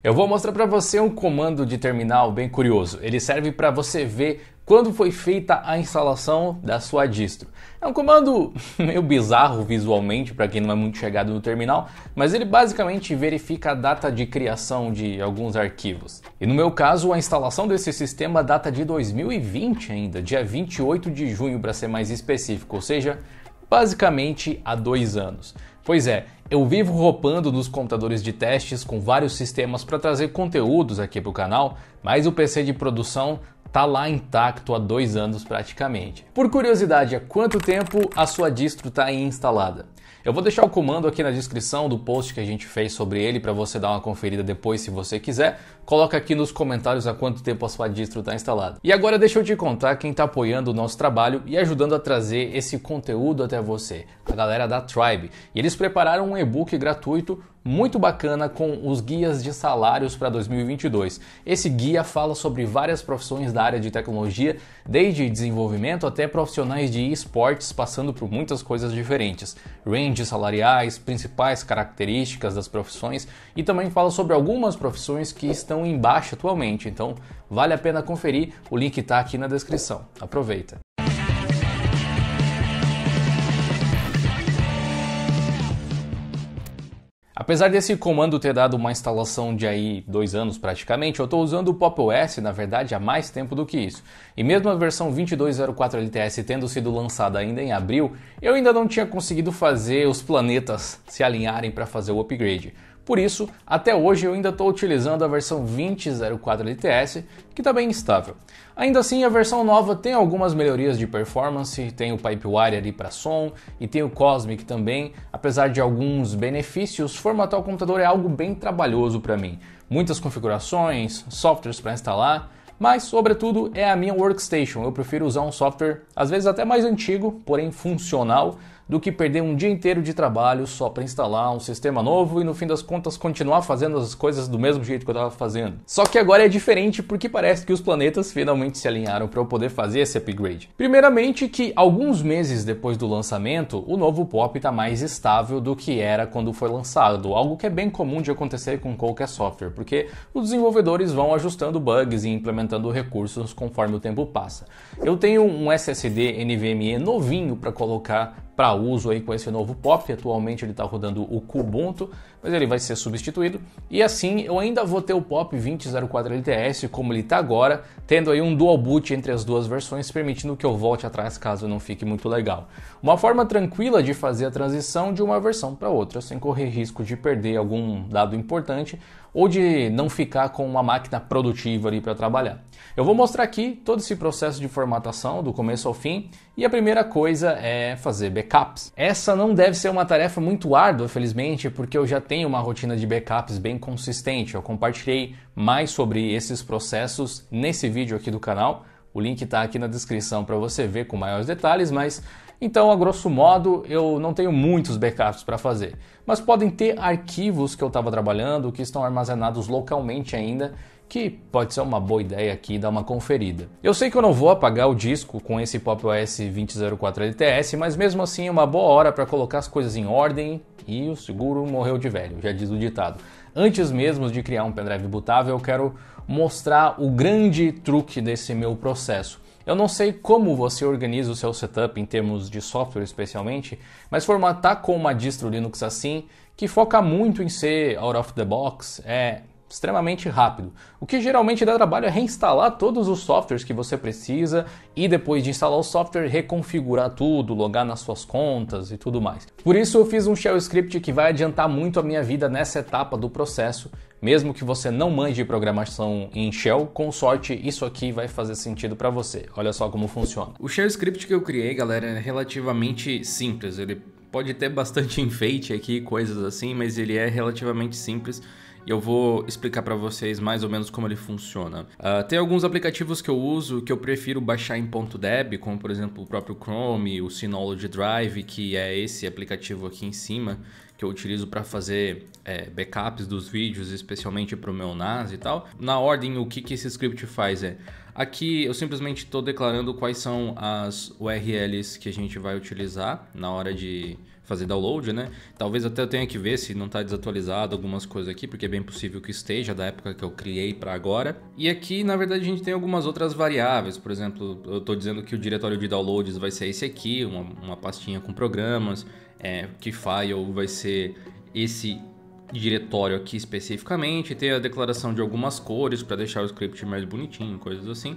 Eu vou mostrar para você um comando de terminal bem curioso. Ele serve para você ver quando foi feita a instalação da sua distro. É um comando meio bizarro visualmente para quem não é muito chegado no terminal, mas ele basicamente verifica a data de criação de alguns arquivos. E no meu caso, a instalação desse sistema data de 2020 ainda, dia 28 de junho para ser mais específico, ou seja, basicamente há dois anos. Pois é, eu vivo roupando nos computadores de testes com vários sistemas para trazer conteúdos aqui para o canal, mas o PC de produção tá lá intacto há dois anos praticamente. Por curiosidade, há quanto tempo a sua distro está instalada? Eu vou deixar o comando aqui na descrição do post que a gente fez sobre ele para você dar uma conferida depois se você quiser. Coloca aqui nos comentários há quanto tempo a sua distro está instalada. E agora deixa eu te contar quem está apoiando o nosso trabalho e ajudando a trazer esse conteúdo até você, a galera da Tribe. E eles prepararam um e-book gratuito muito bacana com os guias de salários para 2022. Esse guia fala sobre várias profissões da área de tecnologia, desde desenvolvimento até profissionais de esportes, passando por muitas coisas diferentes, ranges salariais, principais características das profissões e também fala sobre algumas profissões que estão em baixa atualmente. Então, vale a pena conferir, o link está aqui na descrição. Aproveita. Apesar desse comando ter dado uma instalação de aí dois anos praticamente, eu estou usando o Pop OS, na verdade, há mais tempo do que isso. E mesmo a versão 2204 LTS tendo sido lançada ainda em abril, eu ainda não tinha conseguido fazer os planetas se alinharem para fazer o upgrade. Por isso, até hoje eu ainda estou utilizando a versão 20.04 LTS, que está bem estável. Ainda assim, a versão nova tem algumas melhorias de performance, tem o Pipewire ali para som e tem o Cosmic também. Apesar de alguns benefícios, formatar o computador é algo bem trabalhoso para mim. Muitas configurações, softwares para instalar, mas sobretudo é a minha workstation. Eu prefiro usar um software às vezes até mais antigo, porém funcional do que perder um dia inteiro de trabalho só para instalar um sistema novo e no fim das contas continuar fazendo as coisas do mesmo jeito que eu estava fazendo. Só que agora é diferente porque parece que os planetas finalmente se alinharam para eu poder fazer esse upgrade. Primeiramente que alguns meses depois do lançamento, o novo Pop está mais estável do que era quando foi lançado, algo que é bem comum de acontecer com qualquer software, porque os desenvolvedores vão ajustando bugs e implementando recursos conforme o tempo passa. Eu tenho um SSD NVMe novinho para colocar para uso aí com esse novo POP. Atualmente ele está rodando o Kubuntu, mas ele vai ser substituído. E assim eu ainda vou ter o POP 2004 LTS como ele está agora, tendo aí um dual boot entre as duas versões, permitindo que eu volte atrás caso não fique muito legal. Uma forma tranquila de fazer a transição de uma versão para outra, sem correr risco de perder algum dado importante ou de não ficar com uma máquina produtiva ali para trabalhar. Eu vou mostrar aqui todo esse processo de formatação do começo ao fim e a primeira coisa é fazer backups. Essa não deve ser uma tarefa muito árdua, felizmente, porque eu já tenho uma rotina de backups bem consistente. Eu compartilhei mais sobre esses processos nesse vídeo aqui do canal. O link está aqui na descrição para você ver com maiores detalhes, mas então, a grosso modo, eu não tenho muitos backups para fazer, mas podem ter arquivos que eu estava trabalhando que estão armazenados localmente ainda que pode ser uma boa ideia aqui dar uma conferida. Eu sei que eu não vou apagar o disco com esse Pop OS 2004 LTS, mas mesmo assim é uma boa hora para colocar as coisas em ordem e o seguro morreu de velho, já diz o ditado. Antes mesmo de criar um pendrive bootável, eu quero mostrar o grande truque desse meu processo. Eu não sei como você organiza o seu setup em termos de software especialmente, mas formatar com uma distro Linux assim, que foca muito em ser out of the box, é extremamente rápido. O que geralmente dá trabalho é reinstalar todos os softwares que você precisa e depois de instalar o software reconfigurar tudo, logar nas suas contas e tudo mais. Por isso eu fiz um shell script que vai adiantar muito a minha vida nessa etapa do processo. Mesmo que você não mande programação em shell, com sorte isso aqui vai fazer sentido para você. Olha só como funciona. O shell script que eu criei, galera, é relativamente simples. Ele pode ter bastante enfeite aqui, coisas assim, mas ele é relativamente simples e eu vou explicar para vocês mais ou menos como ele funciona. Uh, tem alguns aplicativos que eu uso que eu prefiro baixar em ponto .deb, como por exemplo o próprio Chrome, o Synology Drive, que é esse aplicativo aqui em cima, que eu utilizo para fazer é, backups dos vídeos, especialmente para o meu NAS e tal. Na ordem, o que, que esse script faz é... Aqui eu simplesmente estou declarando quais são as URLs que a gente vai utilizar na hora de fazer download, né? Talvez até eu tenha que ver se não está desatualizado algumas coisas aqui, porque é bem possível que esteja da época que eu criei para agora. E aqui, na verdade, a gente tem algumas outras variáveis, por exemplo, eu estou dizendo que o diretório de downloads vai ser esse aqui, uma, uma pastinha com programas, é, que file vai ser esse diretório aqui especificamente, Tem a declaração de algumas cores para deixar o script mais bonitinho, coisas assim.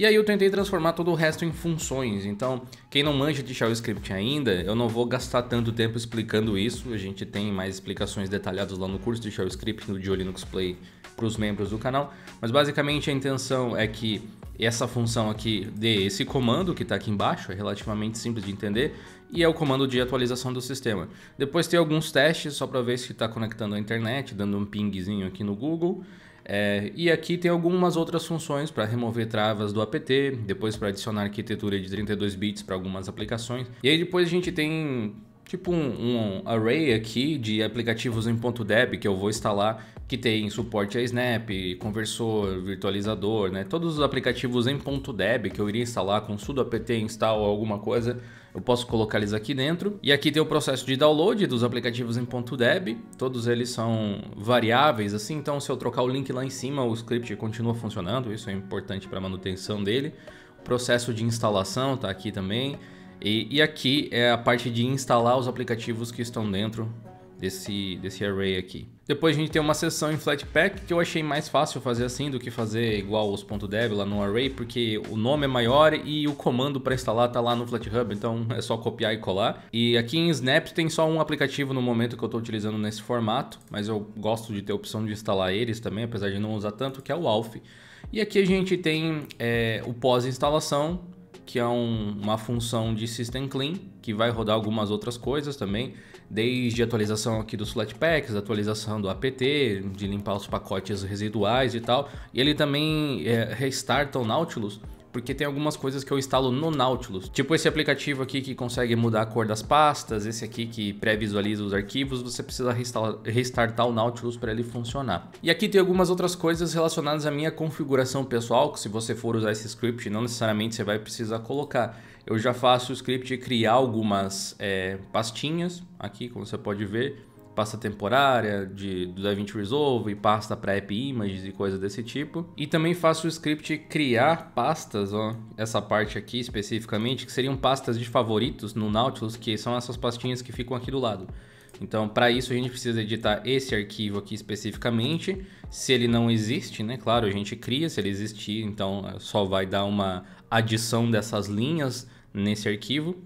E aí eu tentei transformar todo o resto em funções. Então, quem não manja de JavaScript ainda, eu não vou gastar tanto tempo explicando isso. A gente tem mais explicações detalhadas lá no curso de JavaScript no Dio Linux Play para os membros do canal. Mas basicamente a intenção é que essa função aqui dê esse comando que está aqui embaixo, é relativamente simples de entender, e é o comando de atualização do sistema. Depois tem alguns testes só para ver se está conectando à internet, dando um pingzinho aqui no Google. É, e aqui tem algumas outras funções para remover travas do apt, depois para adicionar arquitetura de 32 bits para algumas aplicações. E aí depois a gente tem tipo um, um, array aqui de aplicativos em ponto .deb que eu vou instalar que tem suporte a Snap, conversor, virtualizador, né? Todos os aplicativos em ponto .deb que eu iria instalar com sudo apt install ou alguma coisa, eu posso colocar eles aqui dentro. E aqui tem o processo de download dos aplicativos em ponto .deb, todos eles são variáveis assim, então se eu trocar o link lá em cima, o script continua funcionando, isso é importante para manutenção dele. O processo de instalação está aqui também e, e, aqui é a parte de instalar os aplicativos que estão dentro desse, desse array aqui. Depois a gente tem uma seção em Flatpak que eu achei mais fácil fazer assim do que fazer igual os .dev lá no array, porque o nome é maior e o comando para instalar está lá no FlatHub, então é só copiar e colar. E aqui em Snap tem só um aplicativo no momento que eu estou utilizando nesse formato, mas eu gosto de ter a opção de instalar eles também, apesar de não usar tanto, que é o Alf. E aqui a gente tem é, o pós-instalação, que é um, uma função de System Clean, que vai rodar algumas outras coisas também, desde atualização aqui dos Flatpaks, atualização do APT, de limpar os pacotes residuais e tal. E ele também é, restarta o Nautilus porque tem algumas coisas que eu instalo no Nautilus. Tipo esse aplicativo aqui que consegue mudar a cor das pastas, esse aqui que pré-visualiza os arquivos, você precisa restartar o Nautilus para ele funcionar. E aqui tem algumas outras coisas relacionadas à minha configuração pessoal, que se você for usar esse script, não necessariamente você vai precisar colocar. Eu já faço o script criar algumas é, pastinhas, aqui como você pode ver, pasta temporária de, do DaVinci Resolve, pasta para app images e coisas desse tipo. E também faço o script criar pastas, ó, essa parte aqui especificamente, que seriam pastas de favoritos no Nautilus, que são essas pastinhas que ficam aqui do lado. Então, para isso a gente precisa editar esse arquivo aqui especificamente. Se ele não existe, né? Claro, a gente cria, se ele existir, então só vai dar uma adição dessas linhas nesse arquivo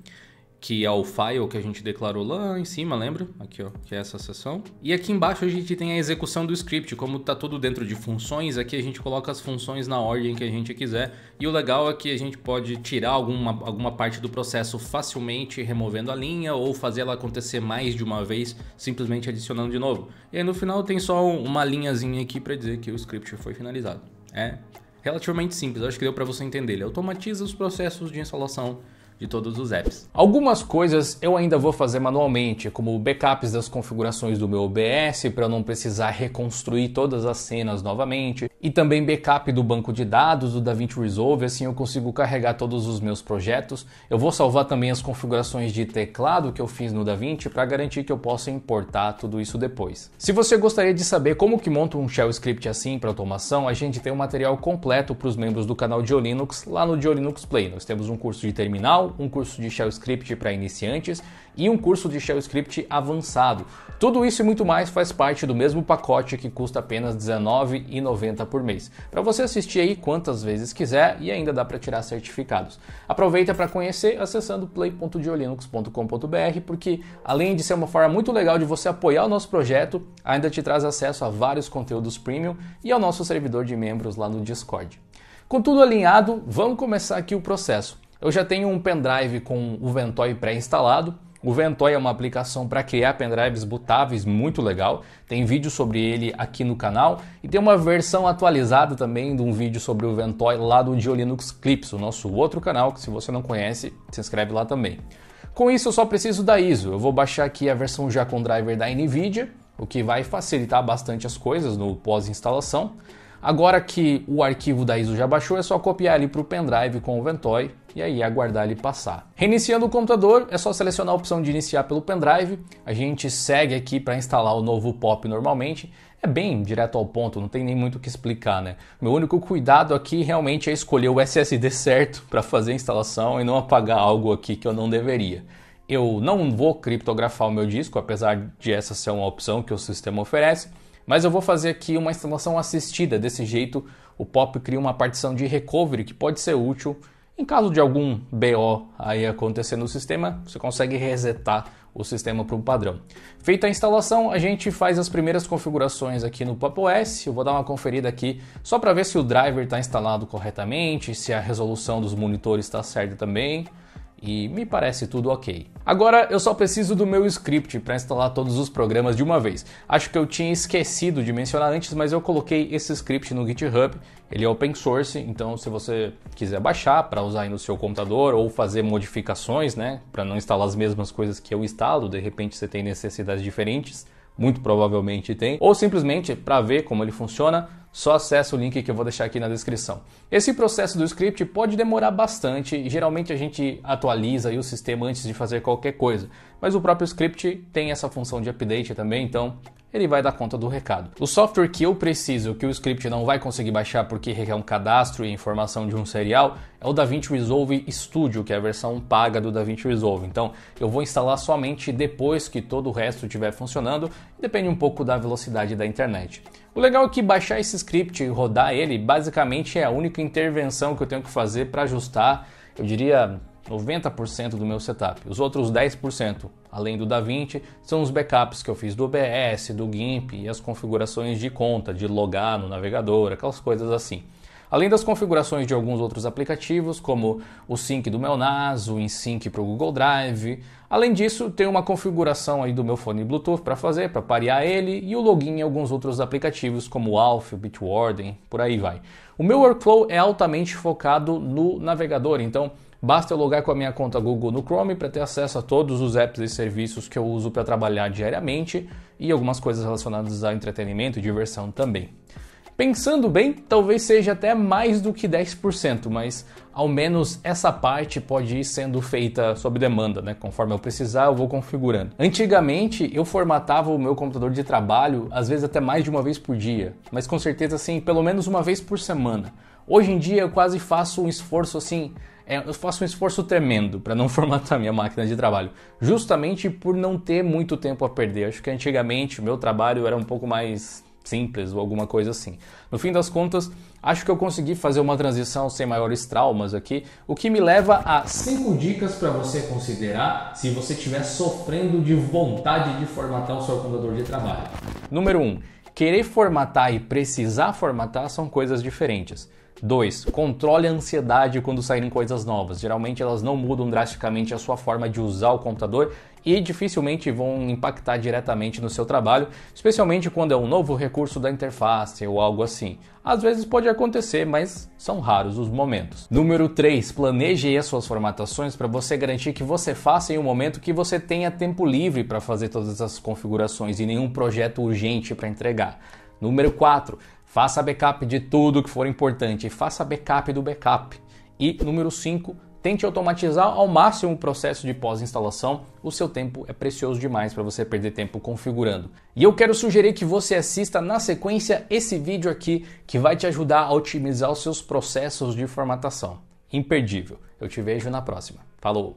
que é o file que a gente declarou lá em cima, lembra? Aqui, ó, que é essa seção. E aqui embaixo a gente tem a execução do script, como tá tudo dentro de funções, aqui a gente coloca as funções na ordem que a gente quiser. E o legal é que a gente pode tirar alguma, alguma parte do processo facilmente removendo a linha ou fazer ela acontecer mais de uma vez, simplesmente adicionando de novo. E aí no final tem só uma linhazinha aqui para dizer que o script foi finalizado. É relativamente simples, acho que deu para você entender. Ele automatiza os processos de instalação de todos os apps. Algumas coisas eu ainda vou fazer manualmente, como backups das configurações do meu OBS para não precisar reconstruir todas as cenas novamente, e também backup do banco de dados do DaVinci Resolve, assim eu consigo carregar todos os meus projetos. Eu vou salvar também as configurações de teclado que eu fiz no DaVinci para garantir que eu possa importar tudo isso depois. Se você gostaria de saber como que monta um shell script assim para automação, a gente tem um material completo para os membros do canal de Linux lá no Linux Play. Nós temos um curso de terminal, um curso de Shell Script para iniciantes e um curso de Shell Script avançado. Tudo isso e muito mais faz parte do mesmo pacote que custa apenas R$19,90 por mês. Para você assistir aí quantas vezes quiser e ainda dá para tirar certificados. Aproveita para conhecer acessando play.diolinux.com.br porque além de ser uma forma muito legal de você apoiar o nosso projeto, ainda te traz acesso a vários conteúdos premium e ao nosso servidor de membros lá no Discord. Com tudo alinhado, vamos começar aqui o processo. Eu já tenho um pendrive com o Ventoy pré-instalado. O Ventoy é uma aplicação para criar pendrives bootáveis muito legal. Tem vídeo sobre ele aqui no canal e tem uma versão atualizada também de um vídeo sobre o Ventoy lá do Geolinux Clips, o nosso outro canal, que se você não conhece, se inscreve lá também. Com isso eu só preciso da ISO. Eu vou baixar aqui a versão já com driver da Nvidia, o que vai facilitar bastante as coisas no pós-instalação. Agora que o arquivo da ISO já baixou, é só copiar ali para o pendrive com o Ventoy e aí aguardar ele passar. Reiniciando o computador, é só selecionar a opção de iniciar pelo pendrive. A gente segue aqui para instalar o novo POP normalmente. É bem direto ao ponto, não tem nem muito o que explicar, né? Meu único cuidado aqui realmente é escolher o SSD certo para fazer a instalação e não apagar algo aqui que eu não deveria. Eu não vou criptografar o meu disco, apesar de essa ser uma opção que o sistema oferece mas eu vou fazer aqui uma instalação assistida, desse jeito o POP cria uma partição de recovery que pode ser útil em caso de algum BO aí acontecer no sistema, você consegue resetar o sistema para o padrão. Feita a instalação, a gente faz as primeiras configurações aqui no PopOS. Eu vou dar uma conferida aqui só para ver se o driver está instalado corretamente, se a resolução dos monitores está certa também e me parece tudo ok. Agora eu só preciso do meu script para instalar todos os programas de uma vez. Acho que eu tinha esquecido de mencionar antes, mas eu coloquei esse script no GitHub. Ele é open source, então se você quiser baixar para usar aí no seu computador ou fazer modificações, né, para não instalar as mesmas coisas que eu instalo, de repente você tem necessidades diferentes, muito provavelmente tem, ou simplesmente para ver como ele funciona, só acessa o link que eu vou deixar aqui na descrição. Esse processo do script pode demorar bastante geralmente a gente atualiza o sistema antes de fazer qualquer coisa, mas o próprio script tem essa função de update também, então ele vai dar conta do recado. O software que eu preciso, que o script não vai conseguir baixar porque requer um cadastro e informação de um serial, é o DaVinci Resolve Studio, que é a versão paga do DaVinci Resolve. Então, eu vou instalar somente depois que todo o resto estiver funcionando, depende um pouco da velocidade da internet. O legal é que baixar esse script e rodar ele, basicamente é a única intervenção que eu tenho que fazer para ajustar, eu diria 90% do meu setup. Os outros 10%, além do DaVinci, são os backups que eu fiz do OBS, do GIMP e as configurações de conta, de logar no navegador, aquelas coisas assim. Além das configurações de alguns outros aplicativos, como o Sync do meu NAS, o InSync para o Google Drive. Além disso, tem uma configuração aí do meu fone Bluetooth para fazer, para parear ele, e o login em alguns outros aplicativos, como o Alf, o Bitwarden, por aí vai. O meu workflow é altamente focado no navegador, então Basta eu logar com a minha conta Google no Chrome para ter acesso a todos os apps e serviços que eu uso para trabalhar diariamente e algumas coisas relacionadas a entretenimento e diversão também. Pensando bem, talvez seja até mais do que 10%, mas ao menos essa parte pode ir sendo feita sob demanda, né? Conforme eu precisar, eu vou configurando. Antigamente, eu formatava o meu computador de trabalho, às vezes até mais de uma vez por dia, mas com certeza assim, pelo menos uma vez por semana. Hoje em dia eu quase faço um esforço assim é, eu faço um esforço tremendo para não formatar minha máquina de trabalho, justamente por não ter muito tempo a perder. Acho que antigamente o meu trabalho era um pouco mais simples ou alguma coisa assim. No fim das contas, acho que eu consegui fazer uma transição sem maiores traumas aqui, o que me leva a 5 dicas para você considerar se você estiver sofrendo de vontade de formatar o seu computador de trabalho. Número 1. Um, querer formatar e precisar formatar são coisas diferentes. 2. Controle a ansiedade quando saírem coisas novas. Geralmente elas não mudam drasticamente a sua forma de usar o computador e dificilmente vão impactar diretamente no seu trabalho, especialmente quando é um novo recurso da interface ou algo assim. Às vezes pode acontecer, mas são raros os momentos. Número 3, planeje as suas formatações para você garantir que você faça em um momento que você tenha tempo livre para fazer todas essas configurações e nenhum projeto urgente para entregar. Número 4, Faça backup de tudo que for importante. Faça backup do backup. E número 5, tente automatizar ao máximo o processo de pós-instalação. O seu tempo é precioso demais para você perder tempo configurando. E eu quero sugerir que você assista na sequência esse vídeo aqui que vai te ajudar a otimizar os seus processos de formatação. Imperdível. Eu te vejo na próxima. Falou!